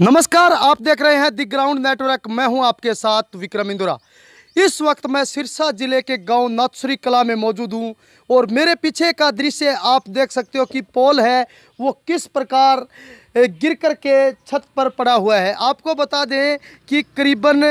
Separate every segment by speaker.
Speaker 1: नमस्कार आप देख रहे हैं द ग्राउंड नेटवर्क मैं हूं आपके साथ विक्रम इंदुरा इस वक्त मैं सिरसा जिले के गांव नाथसुरी कला में मौजूद हूं और मेरे पीछे का दृश्य आप देख सकते हो कि पोल है वो किस प्रकार गिर कर के छत पर पड़ा हुआ है आपको बता दें कि करीबन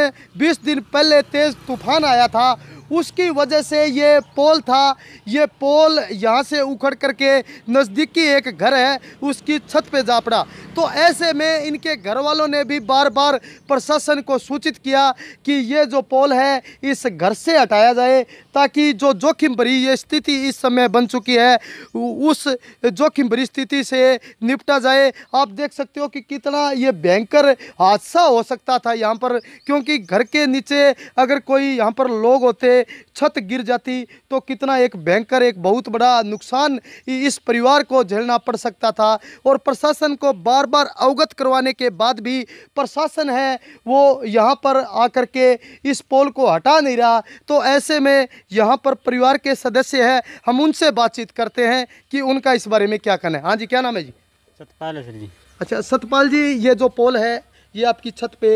Speaker 1: 20 दिन पहले तेज़ तूफान आया था उसकी वजह से ये पोल था ये पोल यहाँ से उखड़ करके नज़दीकी एक घर है उसकी छत पे जा पड़ा तो ऐसे में इनके घर वालों ने भी बार बार प्रशासन को सूचित किया कि ये जो पोल है इस घर से हटाया जाए ताकि जो जोखिम भरी ये स्थिति इस समय बन चुकी है उस जोखिम भरी स्थिति से निपटा जाए आप देख सकते हो कि कितना ये भयंकर हादसा हो सकता था यहाँ पर क्योंकि घर के नीचे अगर कोई यहाँ पर लोग होते से छत गिर जाती तो कितना एक भयंकर एक बहुत बड़ा नुकसान इस परिवार को झेलना पड़ सकता था और प्रशासन को बार बार अवगत करवाने के बाद भी प्रशासन है वो यहाँ पर आकर के इस पोल को हटा नहीं रहा तो ऐसे में यहाँ पर परिवार के सदस्य हैं हम उनसे बातचीत करते हैं कि उनका इस बारे में क्या कहना है हाँ जी क्या नाम है जी
Speaker 2: सतपाल है सर जी
Speaker 1: अच्छा सतपाल जी ये जो पोल है ये आपकी छत पे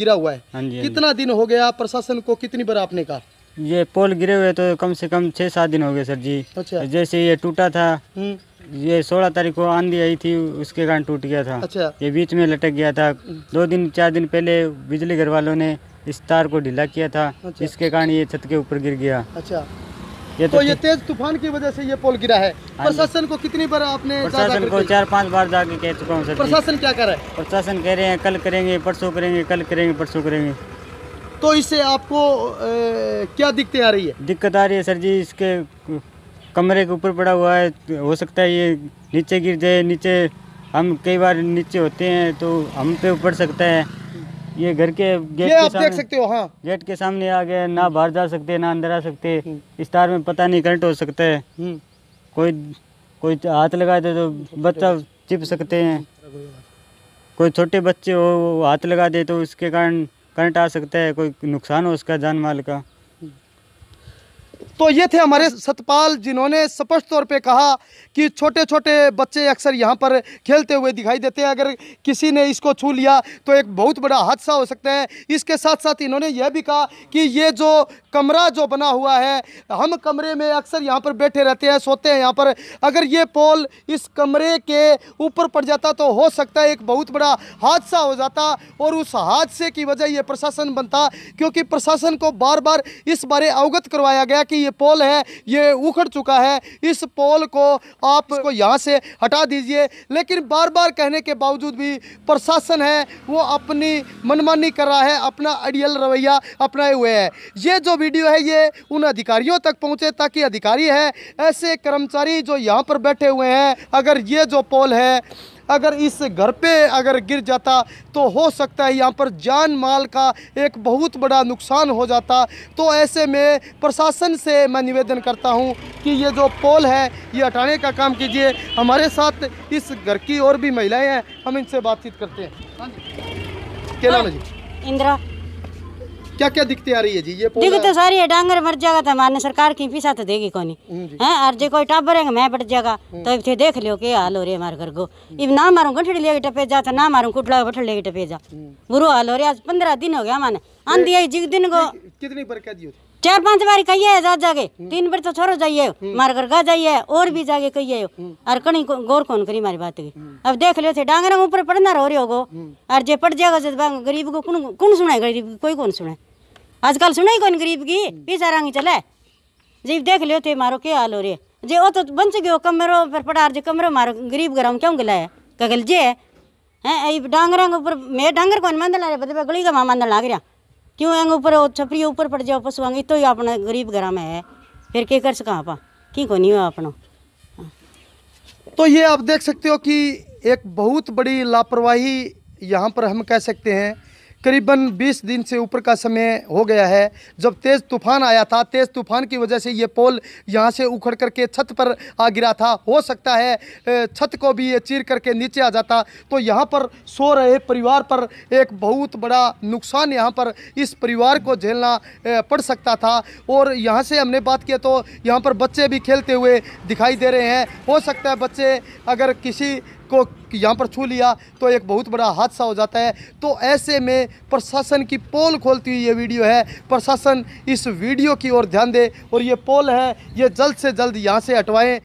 Speaker 1: गिरा हुआ है हाँ हाँ कितना दिन हो गया प्रशासन को कितनी बार आपने कहा
Speaker 2: ये पोल गिरे हुए तो कम से कम छह सात दिन हो गए सर जी अच्छा जैसे ये टूटा था
Speaker 1: हम्म।
Speaker 2: ये सोलह तारीख को आंधी आई थी उसके कारण टूट गया था अच्छा ये बीच में लटक गया था दो दिन चार दिन पहले बिजली घर वालों ने इस तार को ढीला किया था अच्छा। इसके कारण ये छत के ऊपर गिर गया अच्छा ये तो, तो ये
Speaker 1: तेज तूफान की वजह से ये पोल गिरा है हाँ प्रशासन को कितनी बार आपने प्रशासन को
Speaker 2: चार पाँच बार जाके कह चुका हूँ प्रशासन क्या कर रहे हैं प्रशासन कह रहे हैं कल करेंगे परसों करेंगे कल करेंगे परसों करेंगे तो इससे आपको ए, क्या दिक्कत आ रही है दिक्कत आ रही है सर जी इसके कमरे के ऊपर पड़ा हुआ है हो सकता है ये नीचे गिर जाए नीचे हम कई बार नीचे होते हैं तो हम पे ऊपर सकता है ये घर के गेट के आप देख सकते हो हाँ गेट के सामने आ गया ना बाहर जा सकते ना अंदर आ सकते हम्म। इस तार में पता नहीं करंट हो सकता है हम्म। कोई कोई हाथ लगा दे तो बच्चा चिप सकते हैं कोई छोटे बच्चे हो हाथ लगा दे तो उसके कारण करंट आ सकता है कोई नुकसान हो उसका जान माल का
Speaker 1: तो ये थे हमारे सतपाल जिन्होंने स्पष्ट तौर पे कहा कि छोटे छोटे बच्चे अक्सर यहाँ पर खेलते हुए दिखाई देते हैं अगर किसी ने इसको छू लिया तो एक बहुत बड़ा हादसा हो सकता है इसके साथ साथ इन्होंने यह भी कहा कि ये जो कमरा जो बना हुआ है हम कमरे में अक्सर यहाँ पर बैठे रहते हैं सोते हैं यहाँ पर अगर ये पोल इस कमरे के ऊपर पड़ जाता तो हो सकता है एक बहुत बड़ा हादसा हो जाता और उस हादसे की वजह ये प्रशासन बनता क्योंकि प्रशासन को बार बार इस बारे अवगत करवाया गया कि ये पोल है ये उखड़ चुका है इस पोल को आप इसको यहाँ से हटा दीजिए लेकिन बार बार कहने के बावजूद भी प्रशासन है वो अपनी मनमानी कर रहा है अपना अड़ियल रवैया अपनाए हुए है ये जो वीडियो है ये उन अधिकारियों तक पहुँचे ताकि अधिकारी है ऐसे कर्मचारी जो यहाँ पर बैठे हुए हैं अगर ये जो पोल है अगर इस घर पे अगर गिर जाता तो हो सकता है यहाँ पर जान माल का एक बहुत बड़ा नुकसान हो जाता तो ऐसे में प्रशासन से मैं निवेदन करता हूँ कि ये जो पोल है ये हटाने का काम कीजिए हमारे साथ इस घर की और भी महिलाएँ हैं हम इनसे बातचीत करते हैं क्या
Speaker 3: नाम है जी इंदिरा क्या क्या
Speaker 1: दिखती आ रही है जी
Speaker 2: ये दिखते
Speaker 3: सारी है डांगर मर जाएगा तो हमारे सरकार की पीसा तो देगी कौन हम्म है और जो कोई टाबर है मैं बट जाएगा हम्म। तो इतने देख लियो के हाल हो रही है हमारे घर को इब ना मारूं गठड़ी लेके टपे जा तो ना मारूं कुटला बठड़ लेके टपे जा हम्म। बुरो हाल हो रहा है आज पंद्रह दिन हो गया माने आंधी आई जिस दिन को
Speaker 1: कितनी बरकत दी
Speaker 3: चार पांच बार कहिए जा जाके हम्म। तीन बार तो छोरो जाइए हम्म। मार कर गा जाइए और भी हम्म। जाके कहिए और कहीं गौर कौन करी मारी बात की अब देख लो थे डांगर ऊपर पढ़ना रो रही होगो और जे पढ़ जाएगा तो गरीब को कुन कौन सुने गरीब कोई कौन सुने आजकल सुना ही कौन गरीब की पीछा रंग चले जी देख लियो थे मारो क्या हाल हो रही जे वो तो बन चुके हो कमरों पर पढ़ा जो कमरों मारो गरीब गरम क्यों गिलाया कगल जे है डांगर ऊपर मैं डांगर कौन मंदल आ रहा गली का मां मंदल लाग रहा क्यों आएंगे ऊपर छपरी ऊपर पड़ जाओ पशु तो ही अपना गरीब घर में है फिर के कर सका आप की को नहीं हुआ अपना
Speaker 1: तो ये आप देख सकते हो कि एक बहुत बड़ी लापरवाही यहाँ पर हम कह सकते हैं करीबन 20 दिन से ऊपर का समय हो गया है जब तेज़ तूफान आया था तेज़ तूफान की वजह से ये पोल यहाँ से उखड़ करके छत पर आ गिरा था हो सकता है छत को भी ये चीर करके नीचे आ जाता तो यहाँ पर सो रहे परिवार पर एक बहुत बड़ा नुकसान यहाँ पर इस परिवार को झेलना पड़ सकता था और यहाँ से हमने बात किया तो यहाँ पर बच्चे भी खेलते हुए दिखाई दे रहे हैं हो सकता है बच्चे अगर किसी को यहाँ पर छू लिया तो एक बहुत बड़ा हादसा हो जाता है तो ऐसे में प्रशासन की पोल खोलती हुई ये वीडियो है प्रशासन इस वीडियो की ओर ध्यान दे और ये पोल है ये जल्द से जल्द यहाँ से हटवाएँ